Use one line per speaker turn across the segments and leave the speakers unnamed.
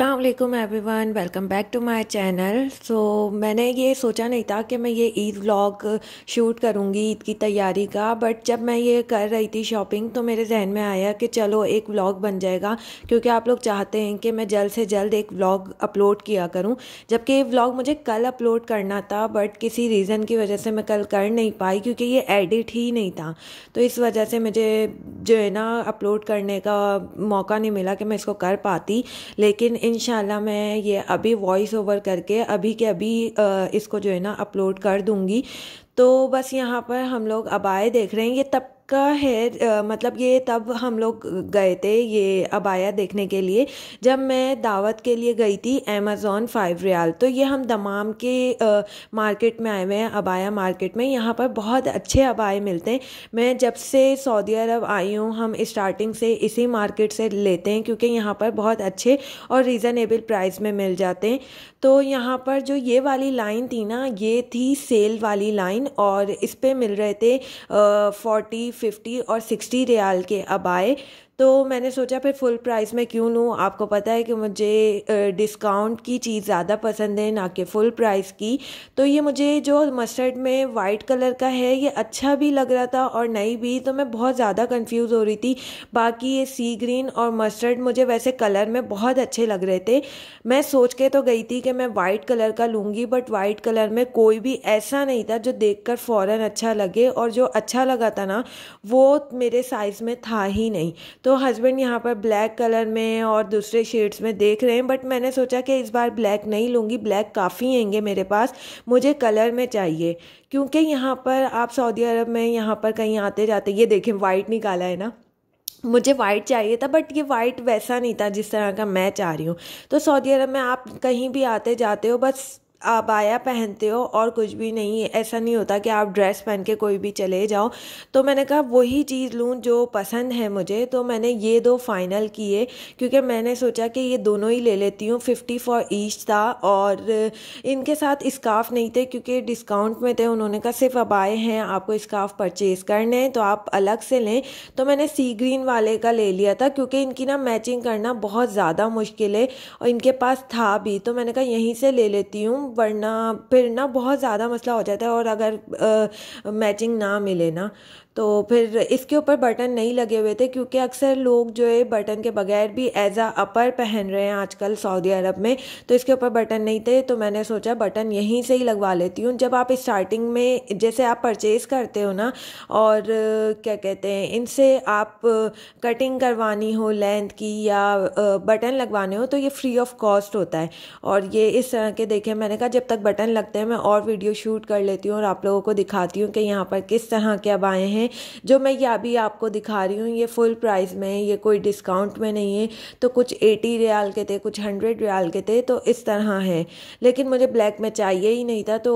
Aslam everyone welcome back to my channel so मैंने ये सोचा नहीं था कि मैं ये ईद व्लॉग शूट करूँगी ईद की तैयारी का बट जब मैं ये कर रही थी शॉपिंग तो मेरे जहन में आया कि चलो एक व्लॉग बन जाएगा क्योंकि आप लोग चाहते हैं कि मैं जल्द से जल्द एक व्लॉग अपलोड किया करूँ जबकि ये व्लॉग मुझे कल अपलोड करना था बट किसी रीज़न की वजह से मैं कल कर नहीं पाई क्योंकि ये एडिट ही नहीं था तो इस वजह से मुझे जो है ना अपलोड करने का मौका नहीं मिला कि मैं इसको कर पाती लेकिन इन मैं ये अभी वॉइस ओवर करके अभी के अभी इसको जो है ना अपलोड कर दूँगी तो बस यहाँ पर हम लोग अब आए देख रहे हैं ये तब का है मतलब ये तब हम लोग गए थे ये अबाया देखने के लिए जब मैं दावत के लिए गई थी अमेज़ोन फाइव रियाल तो ये हम दमाम के मार्केट में आए हुए हैं अबाया मार्केट में यहाँ पर बहुत अच्छे अबाए मिलते हैं मैं जब से सऊदी अरब आई हूँ हम स्टार्टिंग से इसी मार्केट से लेते हैं क्योंकि यहाँ पर बहुत अच्छे और रीज़नेबल प्राइस में मिल जाते हैं तो यहाँ पर जो ये वाली लाइन थी ना ये थी सेल वाली लाइन और इस पर मिल रहे थे फोर्टी फिफ्टी और सिक्सटी रियाल के अबाए तो मैंने सोचा फिर फुल प्राइस में क्यों लूँ आपको पता है कि मुझे डिस्काउंट की चीज़ ज़्यादा पसंद है ना कि फ़ुल प्राइस की तो ये मुझे जो मस्टर्ड में वाइट कलर का है ये अच्छा भी लग रहा था और नहीं भी तो मैं बहुत ज़्यादा कन्फ्यूज़ हो रही थी बाकी ये सी ग्रीन और मस्टर्ड मुझे वैसे कलर में बहुत अच्छे लग रहे थे मैं सोच के तो गई थी कि मैं वाइट कलर का लूँगी बट वाइट कलर में कोई भी ऐसा नहीं था जो देख कर फ़ौरन अच्छा लगे और जो अच्छा लगा था ना वो मेरे साइज़ में था ही नहीं तो तो हस्बैंड यहाँ पर ब्लैक कलर में और दूसरे शेड्स में देख रहे हैं बट मैंने सोचा कि इस बार ब्लैक नहीं लूँगी ब्लैक काफ़ी हैंगे मेरे पास मुझे कलर में चाहिए क्योंकि यहाँ पर आप सऊदी अरब में यहाँ पर कहीं आते जाते ये देखें वाइट निकाला है ना मुझे वाइट चाहिए था बट ये वाइट वैसा नहीं था जिस तरह का मैं चाह रही हूँ तो सऊदी अरब में आप कहीं भी आते जाते हो बस आया पहनते हो और कुछ भी नहीं है ऐसा नहीं होता कि आप ड्रेस पहन के कोई भी चले जाओ तो मैंने कहा वही चीज़ लूँ जो पसंद है मुझे तो मैंने ये दो फाइनल किए क्योंकि मैंने सोचा कि ये दोनों ही ले लेती हूँ फिफ्टी फॉर ईच था और इनके साथ स्काफ नहीं थे क्योंकि डिस्काउंट में थे उन्होंने कहा सिर्फ अब आए हैं आपको स्काफ परचेज़ करने हैं तो आप अलग से लें तो मैंने सी ग्रीन वाले का ले लिया था क्योंकि इनकी ना मैचिंग करना बहुत ज़्यादा मुश्किल है और इनके पास था भी तो मैंने कहा यहीं से ले लेती हूँ वरना फिर ना बहुत ज़्यादा मसला हो जाता है और अगर आ, मैचिंग ना मिले ना तो फिर इसके ऊपर बटन नहीं लगे हुए थे क्योंकि अक्सर लोग जो है बटन के बगैर भी एज आ अपर पहन रहे हैं आजकल सऊदी अरब में तो इसके ऊपर बटन नहीं थे तो मैंने सोचा बटन यहीं से ही लगवा लेती हूँ जब आप स्टार्टिंग में जैसे आप परचेज़ करते हो ना और क्या कहते हैं इनसे आप कटिंग करवानी हो लेंथ की या बटन लगवाने हो तो ये फ्री ऑफ कॉस्ट होता है और ये इस तरह के देखे मैंने कहा जब तक बटन लगते हैं मैं और वीडियो शूट कर लेती हूँ और आप लोगों को दिखाती हूँ कि यहाँ पर किस तरह के अब आए हैं हैं जो मैं ये अभी आपको दिखा रही हूँ ये फुल प्राइस में है ये कोई डिस्काउंट में नहीं है तो कुछ एटी रियाल के थे कुछ हंड्रेड रियाल के थे तो इस तरह हैं लेकिन मुझे ब्लैक में चाहिए ही नहीं था तो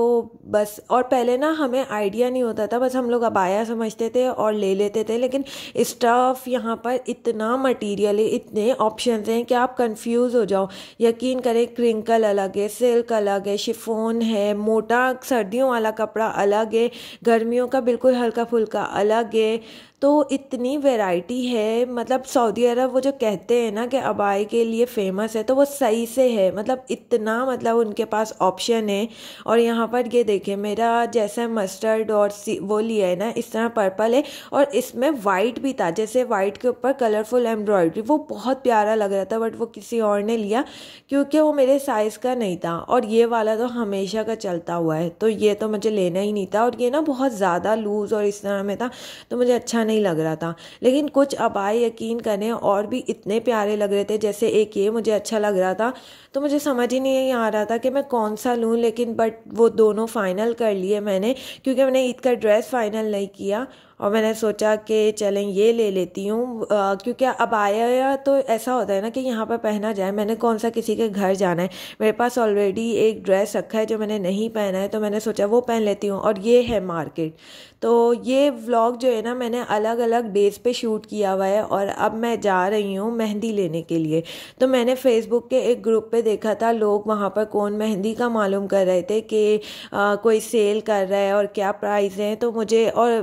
बस और पहले ना हमें आइडिया नहीं होता था बस हम लोग अबाया समझते थे और ले लेते थे लेकिन स्टफ़ यहाँ पर इतना मटीरियल है इतने ऑप्शन हैं कि आप कन्फ्यूज़ हो जाओ यकीन करें क्रिंकल अलग है सिल्क अलग है शिफोन है मोटा सर्दियों वाला कपड़ा अलग है गर्मियों का बिल्कुल हल्का फुल्का अलग है तो इतनी वैरायटी है मतलब सऊदी अरब वो जो कहते हैं ना कि अबाई के लिए फ़ेमस है तो वो सही से है मतलब इतना मतलब उनके पास ऑप्शन है और यहाँ पर ये देखें मेरा जैसे मस्टर्ड और सी वो लिया है ना इस तरह पर्पल है और इसमें वाइट भी था जैसे वाइट के ऊपर कलरफुल एम्ब्रॉयडरी वो बहुत प्यारा लग रहा था बट वो किसी और ने लिया क्योंकि वो मेरे साइज़ का नहीं था और ये वाला तो हमेशा का चलता हुआ है तो ये तो मुझे लेना ही नहीं था और ये ना बहुत ज़्यादा लूज़ और इस तरह में था तो मुझे अच्छा नहीं लग रहा था लेकिन कुछ अब आए यकीन करें और भी इतने प्यारे लग रहे थे जैसे एक ये मुझे अच्छा लग रहा था तो मुझे समझ ही नहीं आ रहा था कि मैं कौन सा लूँ लेकिन बट वो दोनों फ़ाइनल कर लिए मैंने क्योंकि मैंने ईद का ड्रेस फ़ाइनल नहीं किया और मैंने सोचा कि चलें ये ले लेती हूँ क्योंकि अब आया तो ऐसा होता है ना कि यहाँ पर पहना जाए मैंने कौन सा किसी के घर जाना है मेरे पास ऑलरेडी एक ड्रेस रखा है जो मैंने नहीं पहना है तो मैंने सोचा वो पहन लेती हूँ और ये है मार्केट तो ये व्लॉग जो है ना मैंने अलग अलग डेज़ पे शूट किया हुआ है और अब मैं जा रही हूँ मेहंदी लेने के लिए तो मैंने फेसबुक के एक ग्रुप पे देखा था लोग वहाँ पर कौन मेहंदी का मालूम कर रहे थे कि कोई सेल कर रहा है और क्या प्राइस है तो मुझे और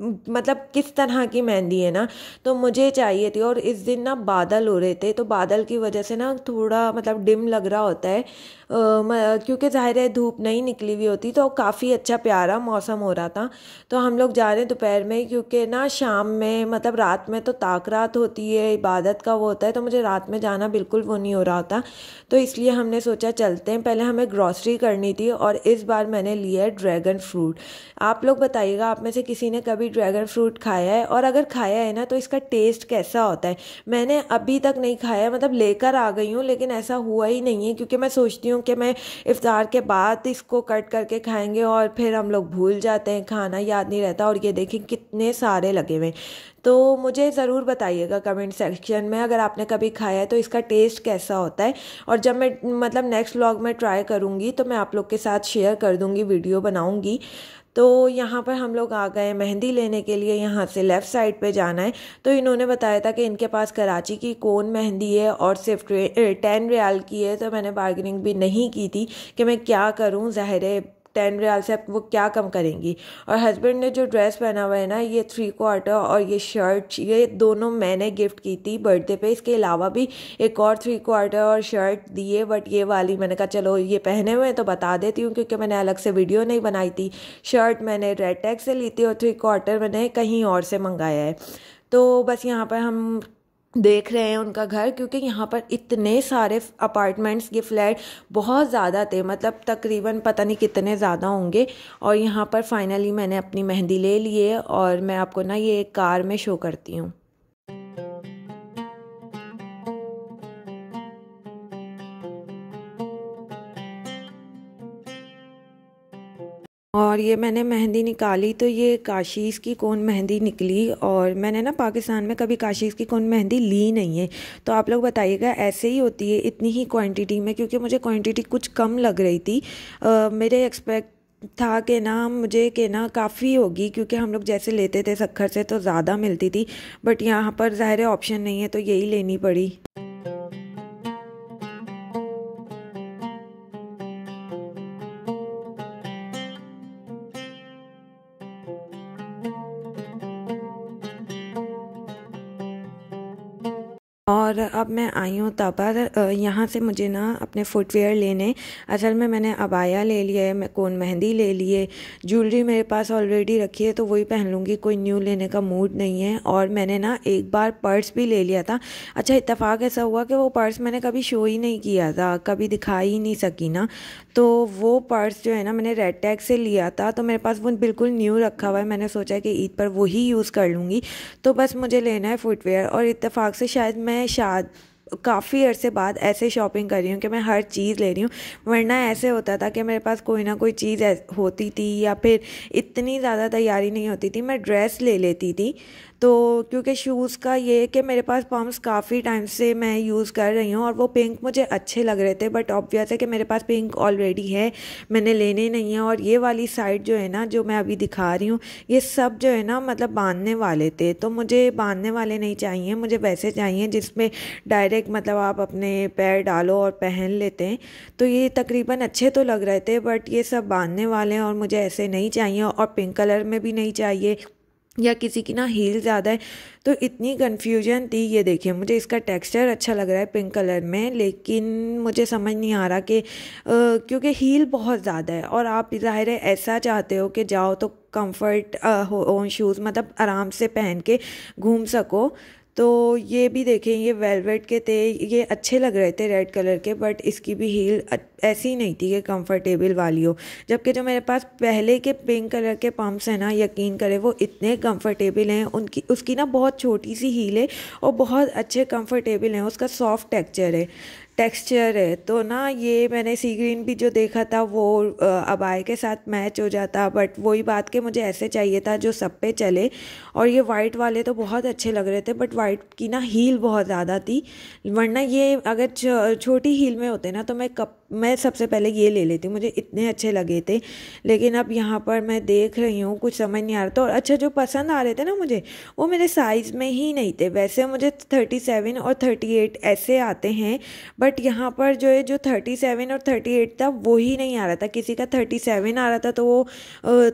मतलब किस तरह की मेहंदी है ना तो मुझे चाहिए थी और इस दिन ना बादल हो रहे थे तो बादल की वजह से ना थोड़ा मतलब डिम लग रहा होता है क्योंकि ज़ाहिर है धूप नहीं निकली हुई होती तो काफ़ी अच्छा प्यारा मौसम हो रहा था तो हम लोग जा रहे हैं दोपहर में क्योंकि ना शाम में मतलब रात में तो ताकरात होती है इबादत का वो होता है तो मुझे रात में जाना बिल्कुल वो नहीं हो रहा होता तो इसलिए हमने सोचा चलते हैं पहले हमें ग्रॉसरी करनी थी और इस बार मैंने लिया है ड्रैगन फ्रूट आप लोग बताइएगा आप में से किसी ने कभी कभी ड्रैगन फ्रूट खाया है और अगर खाया है ना तो इसका टेस्ट कैसा होता है मैंने अभी तक नहीं खाया है मतलब लेकर आ गई हूँ लेकिन ऐसा हुआ ही नहीं है क्योंकि मैं सोचती हूँ कि मैं इफ़ार के बाद इसको कट करके खाएँगे और फिर हम लोग भूल जाते हैं खाना याद नहीं रहता और ये देखें कितने सारे लगे हुए तो मुझे ज़रूर बताइएगा कमेंट सेक्शन में अगर आपने कभी खाया है तो इसका टेस्ट कैसा होता है और जब मैं मतलब नेक्स्ट व्लॉग में ट्राई करूँगी तो मैं आप लोग के साथ शेयर कर दूँगी वीडियो बनाऊँगी तो यहाँ पर हम लोग आ गए मेहंदी लेने के लिए यहाँ से लेफ़्ट साइड पे जाना है तो इन्होंने बताया था कि इनके पास कराची की कौन मेहंदी है और सिर्फ टेन रियाल की है तो मैंने बार्गेनिंग भी नहीं की थी कि मैं क्या करूँ ज़ाहिर टेन रियाल से वो क्या कम करेंगी और हस्बैंड ने जो ड्रेस पहना हुआ है ना ये थ्री क्वार्टर और ये शर्ट ये दोनों मैंने गिफ्ट की थी बर्थडे पे इसके अलावा भी एक और थ्री क्वार्टर और शर्ट दिए बट ये वाली मैंने कहा चलो ये पहने हुए हैं तो बता देती हूँ क्योंकि मैंने अलग से वीडियो नहीं बनाई थी शर्ट मैंने रेड टैग से ली थी और थ्री क्वार्टर मैंने कहीं और से मंगाया है तो बस यहाँ पर हम देख रहे हैं उनका घर क्योंकि यहाँ पर इतने सारे अपार्टमेंट्स ये फ्लैट बहुत ज़्यादा थे मतलब तकरीबन पता नहीं कितने ज़्यादा होंगे और यहाँ पर फाइनली मैंने अपनी मेहंदी ले लिए और मैं आपको ना ये कार में शो करती हूँ और ये मैंने मेहंदी निकाली तो ये काशीज़ की कौन मेहंदी निकली और मैंने ना पाकिस्तान में कभी काशीज़ की कौन मेहंदी ली नहीं है तो आप लोग बताइएगा ऐसे ही होती है इतनी ही क्वांटिटी में क्योंकि मुझे क्वांटिटी कुछ कम लग रही थी आ, मेरे एक्सपेक्ट था कि ना मुझे के ना काफ़ी होगी क्योंकि हम लोग जैसे लेते थे सखर से तो ज़्यादा मिलती थी बट यहाँ पर ज़ाहिर ऑप्शन नहीं है तो यही लेनी पड़ी अब मैं आई हूँ तबर यहाँ से मुझे ना अपने फुटवेयर लेने असल में मैंने अबाया ले लिया है मैं कौन मेहंदी ले लिए ज्वेलरी मेरे पास ऑलरेडी रखी है तो वही पहन लूँगी कोई न्यू लेने का मूड नहीं है और मैंने ना एक बार पर्स भी ले लिया था अच्छा इतफाक़ ऐसा हुआ कि वो पर्स मैंने कभी शो ही नहीं किया था कभी दिखा ही नहीं सकी ना तो वो पर्स जो है ना मैंने रेड टैग से लिया था तो मेरे पास वो बिल्कुल न्यू रखा हुआ है मैंने सोचा कि ईद पर वही यूज़ कर लूँगी तो बस मुझे लेना है फुटवेयर और इतफाक़ से शायद मैं शादी काफ़ी अरसे बाद ऐसे शॉपिंग कर रही हूँ कि मैं हर चीज़ ले रही हूँ वरना ऐसे होता था कि मेरे पास कोई ना कोई चीज़ होती थी या फिर इतनी ज़्यादा तैयारी नहीं होती थी मैं ड्रेस ले लेती थी तो क्योंकि शूज़ का ये कि मेरे पास पम्प्स काफ़ी टाइम से मैं यूज़ कर रही हूँ और वो पिंक मुझे अच्छे लग रहे थे बट ऑब्वियस है कि मेरे पास पिंक ऑलरेडी है मैंने लेने नहीं है और ये वाली साइड जो है ना जो मैं अभी दिखा रही हूँ ये सब जो है ना मतलब बांधने वाले थे तो मुझे बांधने वाले नहीं चाहिए मुझे वैसे चाहिए जिसमें डायरेक्ट मतलब आप अपने पैर डालो और पहन लेते हैं तो ये तकरीबन अच्छे तो लग रहे थे बट ये सब बांधने वाले हैं और मुझे ऐसे नहीं चाहिए और पिंक कलर में भी नहीं चाहिए या किसी की ना हील ज़्यादा है तो इतनी कन्फ्यूजन थी ये देखिए मुझे इसका टेक्सचर अच्छा लग रहा है पिंक कलर में लेकिन मुझे समझ नहीं आ रहा कि क्योंकि हील बहुत ज़्यादा है और आप ज़ाहिर है ऐसा चाहते हो कि जाओ तो कंफर्ट हो ओन शूज़ मतलब आराम से पहन के घूम सको तो ये भी देखें ये वेलवेट के थे ये अच्छे लग रहे थे रेड कलर के बट इसकी भी हील ऐसी नहीं थी कि कंफर्टेबल वाली हो जबकि जो मेरे पास पहले के पिंक कलर के पम्प्स हैं ना यकीन करें वो इतने कंफर्टेबल हैं उनकी उसकी ना बहुत छोटी सी हील है और बहुत अच्छे कंफर्टेबल हैं उसका सॉफ्ट टेक्चर है टेक्सचर है तो ना ये मैंने सी ग्रीन भी जो देखा था वो अबाय के साथ मैच हो जाता बट वही बात के मुझे ऐसे चाहिए था जो सब पे चले और ये वाइट वाले तो बहुत अच्छे लग रहे थे बट वाइट की ना हील बहुत ज़्यादा थी वरना ये अगर छोटी हील में होते ना तो मैं कप मैं सबसे पहले ये ले लेती हूँ मुझे इतने अच्छे लगे थे लेकिन अब यहाँ पर मैं देख रही हूँ कुछ समझ नहीं आ रहा था और अच्छा जो पसंद आ रहे थे ना मुझे वो मेरे साइज़ में ही नहीं थे वैसे मुझे थर्टी सेवन और थर्टी एट ऐसे आते हैं बट यहाँ पर जो है जो थर्टी सेवन और थर्टी एट था वो ही नहीं आ रहा था किसी का थर्टी सेवन आ रहा था तो वो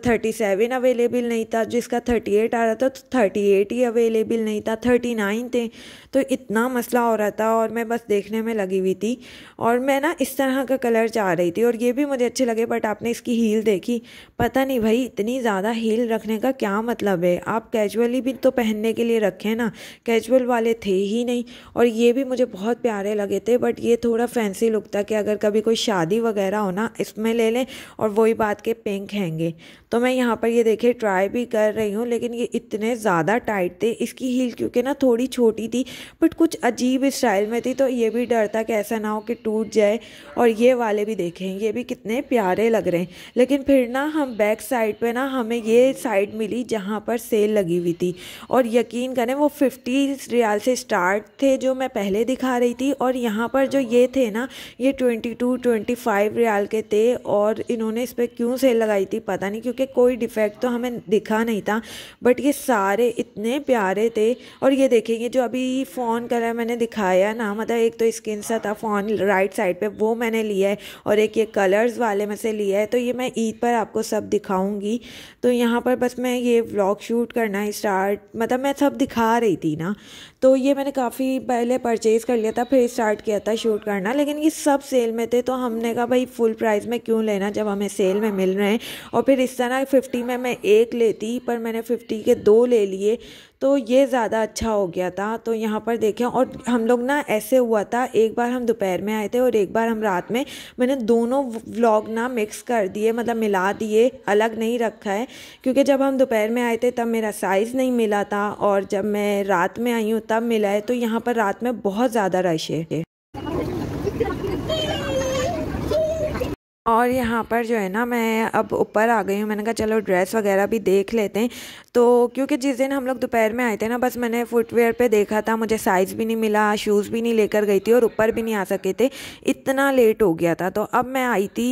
थर्टी सेवन अवेलेबल नहीं था जिसका थर्टी एट आ रहा था तो थर्टी एट ही अवेलेबल नहीं था थर्टी नाइन थे तो इतना मसला हो रहा था और मैं बस देखने में लगी हुई थी और मैं ना इस तरह यहाँ का कलर चाह रही थी और ये भी मुझे अच्छे लगे बट आपने इसकी हील देखी पता नहीं भाई इतनी ज़्यादा हील रखने का क्या मतलब है आप कैजुअली भी तो पहनने के लिए रखें ना कैजुअल वाले थे ही नहीं और ये भी मुझे बहुत प्यारे लगे थे बट ये थोड़ा फैंसी लुक था कि अगर कभी कोई शादी वगैरह हो ना इसमें ले लें और वही बात के पिंक हैंगे तो मैं यहाँ पर ये देखे ट्राई भी कर रही हूँ लेकिन ये इतने ज़्यादा टाइट थे इसकी हील क्योंकि ना थोड़ी छोटी थी बट कुछ अजीब स्टाइल में थी तो ये भी डर था कि ऐसा ना हो कि टूट जाए और ये वाले भी देखें ये भी कितने प्यारे लग रहे हैं लेकिन फिर ना हम बैक साइड पे ना हमें ये साइड मिली जहाँ पर सेल लगी हुई थी और यकीन करें वो फिफ्टी रियाल से स्टार्ट थे जो मैं पहले दिखा रही थी और यहाँ पर जो ये थे ना ये ट्वेंटी टू ट्वेंटी फाइव रियाल के थे और इन्होंने इस पर क्यों सेल लगाई थी पता नहीं क्योंकि कोई डिफेक्ट तो हमें दिखा नहीं था बट ये सारे इतने प्यारे थे और ये देखेंगे जो अभी फ़ोन कलर मैंने दिखाया ना मतलब एक तो स्किन सा था फ़ोन राइट साइड पर वो मैंने से लिया है और एक ये कलर्स वाले में से लिया है तो ये मैं ईद पर आपको सब दिखाऊंगी तो यहाँ पर बस मैं ये व्लॉग शूट करना ही स्टार्ट मतलब मैं सब दिखा रही थी ना तो ये मैंने काफ़ी पहले परचेज़ कर लिया था फिर स्टार्ट किया था शूट करना लेकिन ये सब सेल में थे तो हमने कहा भाई फुल प्राइस में क्यों लेना जब हमें सेल में मिल रहे हैं और फिर इस तरह फिफ्टी में मैं एक लेती पर मैंने फिफ्टी के दो ले लिए तो ये ज़्यादा अच्छा हो गया था तो यहाँ पर देखें और हम लोग ना ऐसे हुआ था एक बार हम दोपहर में आए थे और एक बार हम रात में मैंने दोनों व्लॉग ना मिक्स कर दिए मतलब मिला दिए अलग नहीं रखा है क्योंकि जब हम दोपहर में आए थे तब मेरा साइज़ नहीं मिला था और जब मैं रात में आई हूँ तब मिला है तो यहाँ पर रात में बहुत ज़्यादा रश है और यहाँ पर जो है ना मैं अब ऊपर आ गई हूँ मैंने कहा चलो ड्रेस वगैरह भी देख लेते हैं तो क्योंकि जिस दिन हम लोग दोपहर में आए थे ना बस मैंने फुटवेयर पे देखा था मुझे साइज़ भी नहीं मिला शूज़ भी नहीं लेकर गई थी और ऊपर भी नहीं आ सके थे इतना लेट हो गया था तो अब मैं आई थी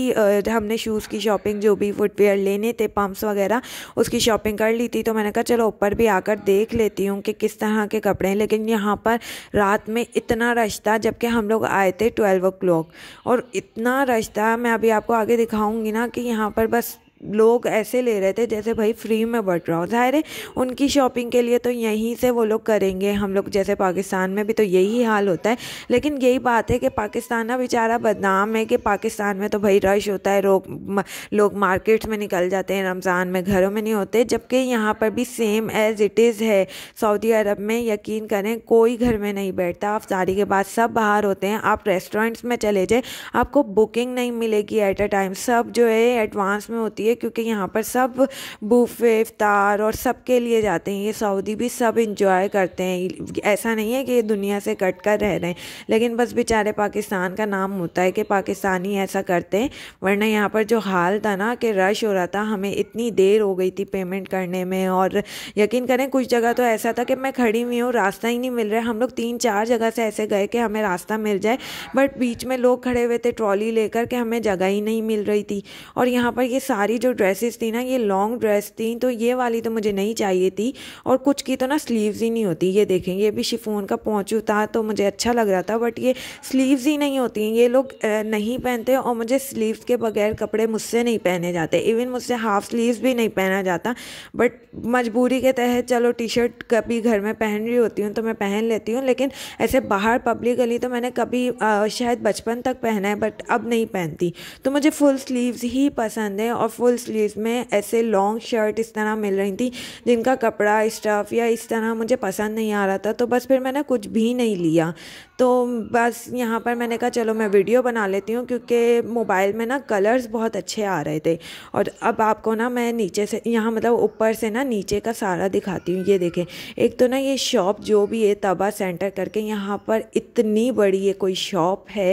हमने शूज़ की शॉपिंग जो भी फुटवेयर लेने थे पम्प्स वगैरह उसकी शॉपिंग कर ली थी तो मैंने कहा चलो ऊपर भी आकर देख लेती हूँ कि किस तरह के कपड़े हैं लेकिन यहाँ पर रात में इतना रश था जबकि हम लोग आए थे ट्वेल्व ओ और इतना रश था मैं अभी आपको आगे दिखाऊँगी ना कि यहाँ पर बस लोग ऐसे ले रहे थे जैसे भाई फ्री में बढ़ रहा हो ज़ाहिर है उनकी शॉपिंग के लिए तो यहीं से वो लोग करेंगे हम लोग जैसे पाकिस्तान में भी तो यही हाल होता है लेकिन यही बात है कि पाकिस्तान ना बेचारा बदनाम है कि पाकिस्तान में तो भाई रश होता है लोग लोग मार्केट्स में निकल जाते हैं रमज़ान में घरों में नहीं होते जबकि यहाँ पर भी सेम एज़ इट इज़ है सऊदी अरब में यकीन करें कोई घर में नहीं बैठता आप सारी के बाद सब बाहर होते हैं आप रेस्टोरेंट्स में चले जाएँ आपको बुकिंग नहीं मिलेगी एट अ टाइम सब जो है एडवांस में होती है है क्योंकि यहाँ पर सब बूफे इफ्तार और सब के लिए जाते हैं ये सऊदी भी सब इंजॉय करते हैं ऐसा नहीं है कि ये दुनिया से कट कर रह रहे हैं लेकिन बस बेचारे पाकिस्तान का नाम होता है कि पाकिस्तानी ऐसा करते हैं वरना यहाँ पर जो हाल था ना कि रश हो रहा था हमें इतनी देर हो गई थी पेमेंट करने में और यकीन करें कुछ जगह तो ऐसा था कि मैं खड़ी हुई हूँ रास्ता ही नहीं मिल रहा हम लोग तीन चार जगह से ऐसे गए कि हमें रास्ता मिल जाए बट बीच में लोग खड़े हुए थे ट्रॉली लेकर के हमें जगह ही नहीं मिल रही थी और यहाँ पर ये सारी जो ड्रेसेस थी ना ये लॉन्ग ड्रेस थी तो ये वाली तो मुझे नहीं चाहिए थी और कुछ की तो ना स्लीव्स ही नहीं होती ये देखें ये भी शिफोन का पहुँचू था तो मुझे अच्छा लग रहा था बट ये स्लीव्स ही नहीं होती ये लोग नहीं पहनते और मुझे स्लीव्स के बगैर कपड़े मुझसे नहीं पहने जाते इवन मुझसे हाफ स्लीव्स भी नहीं पहना जाता बट मजबूरी के तहत चलो टी शर्ट कभी घर में पहन रही होती हूँ तो मैं पहन लेती हूँ लेकिन ऐसे बाहर पब्लिकली तो मैंने कभी आ, शायद बचपन तक पहना है बट अब नहीं पहनती तो मुझे फुल स्लीव्स ही पसंद है और फुल फुल स्लीव्स में ऐसे लॉन्ग शर्ट इस तरह मिल रही थी जिनका कपड़ा स्टफ़ या इस तरह मुझे पसंद नहीं आ रहा था तो बस फिर मैंने कुछ भी नहीं लिया तो बस यहाँ पर मैंने कहा चलो मैं वीडियो बना लेती हूँ क्योंकि मोबाइल में ना कलर्स बहुत अच्छे आ रहे थे और अब आपको ना मैं नीचे से यहाँ मतलब ऊपर से ना नीचे का सारा दिखाती हूँ ये देखें एक तो ना ये शॉप जो भी है तबा सेंटर करके यहाँ पर इतनी बड़ी ये कोई शॉप है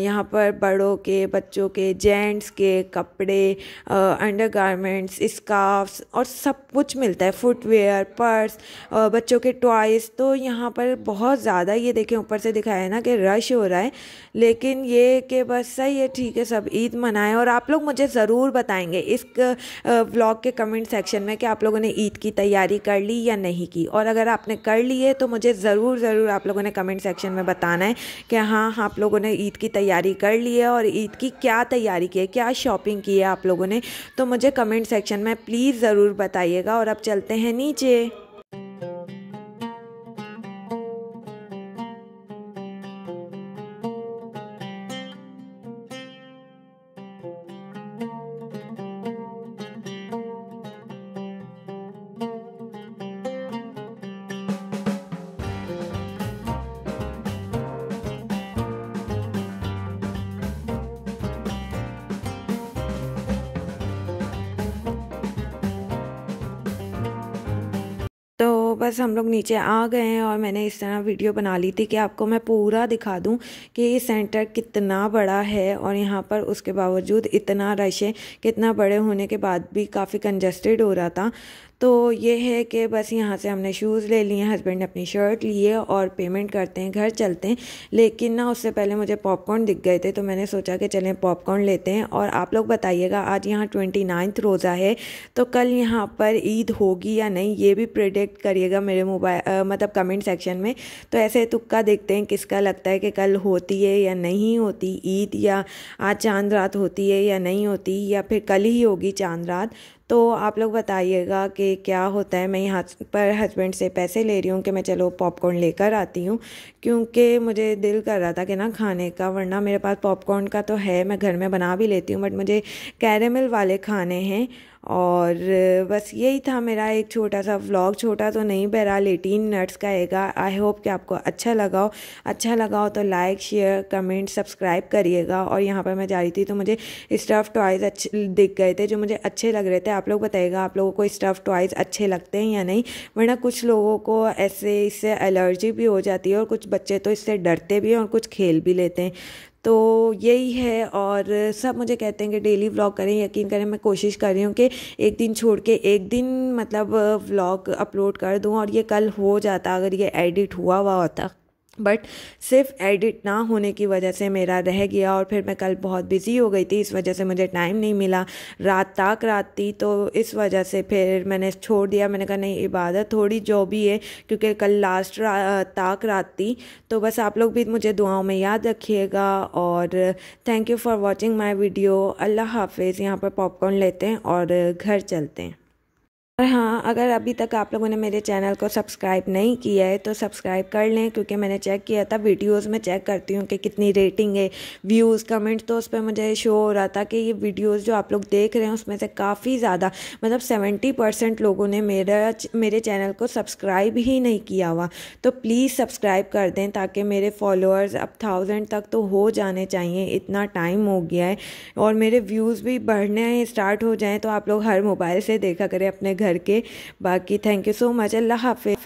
यहाँ पर बड़ों के बच्चों के जेंट्स के कपड़े अंडर गारमेंट्स स्काफ्स और सब कुछ मिलता है फुटवेयर पर्स बच्चों के टॉयस तो यहाँ पर बहुत ज़्यादा ये देखें ऊपर से से दिखाया है ना कि रश हो रहा है लेकिन ये कि बस सही है ठीक है सब ईद मनाएं और आप लोग मुझे ज़रूर बताएंगे इस ब्लॉग के कमेंट सेक्शन में कि आप लोगों ने ईद की तैयारी कर ली या नहीं की और अगर आपने कर ली है तो मुझे ज़रूर ज़रूर आप लोगों ने कमेंट सेक्शन में बताना है कि हाँ आप लोगों ने ईद की तैयारी कर ली है और ईद की क्या तैयारी की है क्या शॉपिंग की है आप लोगों ने तो मुझे कमेंट सेक्शन में प्लीज़ ज़रूर बताइएगा और अब चलते हैं नीचे बस हम लोग नीचे आ गए हैं और मैंने इस तरह वीडियो बना ली थी कि आपको मैं पूरा दिखा दूं कि ये सेंटर कितना बड़ा है और यहाँ पर उसके बावजूद इतना रश है कितना बड़े होने के बाद भी काफ़ी कंजस्टेड हो रहा था तो ये है कि बस यहाँ से हमने शूज़ ले लिए हस्बैंड ने अपनी शर्ट लिए और पेमेंट करते हैं घर चलते हैं लेकिन ना उससे पहले मुझे पॉपकॉर्न दिख गए थे तो मैंने सोचा कि चलें पॉपकॉर्न लेते हैं और आप लोग बताइएगा आज यहाँ ट्वेंटी नाइन्थ रोज़ा है तो कल यहाँ पर ईद होगी या नहीं ये भी प्रिडिक्ट करिएगा मेरे मोबाइल मतलब कमेंट सेक्शन में तो ऐसे तुक्का देखते हैं किसका लगता है कि कल होती है या नहीं होती ईद या आज चांद रात होती है या नहीं होती या फिर कल ही होगी चांद रात तो आप लोग बताइएगा कि क्या होता है मैं यहाँ पर हस्बैंड से पैसे ले रही हूँ कि मैं चलो पॉपकॉर्न लेकर आती हूँ क्योंकि मुझे दिल कर रहा था कि ना खाने का वरना मेरे पास पॉपकॉर्न का तो है मैं घर में बना भी लेती हूँ बट मुझे कैरेमल वाले खाने हैं और बस यही था मेरा एक छोटा सा व्लॉग छोटा तो नहीं बहरहाल एटीन मिनट्स का आएगा आई होप कि आपको अच्छा लगा हो अच्छा लगा हो तो लाइक शेयर कमेंट सब्सक्राइब करिएगा और यहाँ पर मैं जा रही थी तो मुझे स्टफ़ टॉयज़ अच्छे दिख गए थे जो मुझे अच्छे लग रहे थे आप लोग बताइएगा आप लोगों को स्टफ़ टॉयज़ अच्छे लगते हैं या नहीं वरना कुछ लोगों को ऐसे इससे एलर्जी भी हो जाती है और कुछ बच्चे तो इससे डरते भी हैं और कुछ खेल भी लेते हैं तो यही है और सब मुझे कहते हैं कि डेली व्लॉग करें यकीन करें मैं कोशिश कर रही हूँ कि एक दिन छोड़ के एक दिन मतलब व्लॉग अपलोड कर दूँ और ये कल हो जाता अगर ये एडिट हुआ हुआ होता बट सिर्फ एडिट ना होने की वजह से मेरा रह गया और फिर मैं कल बहुत बिज़ी हो गई थी इस वजह से मुझे टाइम नहीं मिला रात तक रात थी तो इस वजह से फिर मैंने छोड़ दिया मैंने कहा नहीं इबादत थोड़ी जो भी है क्योंकि कल लास्ट रा, तक रात थी तो बस आप लोग भी मुझे दुआओं में याद रखिएगा और thank you for watching my video अल्लाह हाफिज़ यहाँ पर पॉपकॉर्न लेते हैं और घर चलते हैं और हाँ अगर अभी तक आप लोगों ने मेरे चैनल को सब्सक्राइब नहीं किया है तो सब्सक्राइब कर लें क्योंकि मैंने चेक किया था वीडियोस में चेक करती हूँ कि कितनी रेटिंग है व्यूज़ कमेंट्स तो उस पर मुझे शो हो रहा था कि ये वीडियोस जो आप लोग देख रहे हैं उसमें से काफ़ी ज़्यादा मतलब सेवेंटी परसेंट लोगों ने मेरा मेरे चैनल को सब्सक्राइब ही नहीं किया हुआ तो प्लीज़ सब्सक्राइब कर दें ताकि मेरे फॉलोअर्स अब थाउजेंड तक तो हो जाने चाहिए इतना टाइम हो गया है और मेरे व्यूज़ भी बढ़ने स्टार्ट हो जाएँ तो आप लोग हर मोबाइल से देखा करें अपने घर घर के बाकी थैंक यू सो मच अल्लाह हाफि